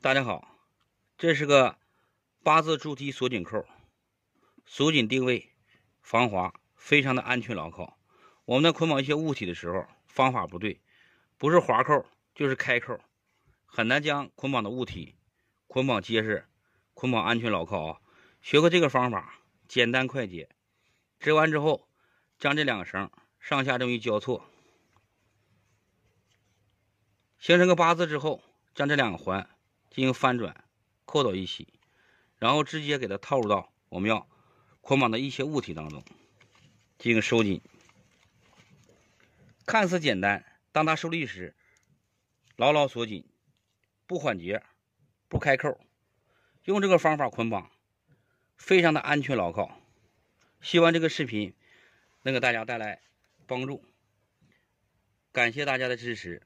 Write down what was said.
大家好，这是个八字柱梯锁紧扣，锁紧定位，防滑，非常的安全牢靠。我们在捆绑一些物体的时候，方法不对，不是滑扣就是开扣，很难将捆绑的物体捆绑结实、捆绑安全牢靠啊！学会这个方法，简单快捷。织完之后，将这两个绳上下这么一交错，形成个八字之后，将这两个环。进行翻转，扣到一起，然后直接给它套入到我们要捆绑的一些物体当中，进行收紧。看似简单，当它受力时，牢牢锁紧，不缓结，不开扣。用这个方法捆绑，非常的安全牢靠。希望这个视频能给大家带来帮助，感谢大家的支持。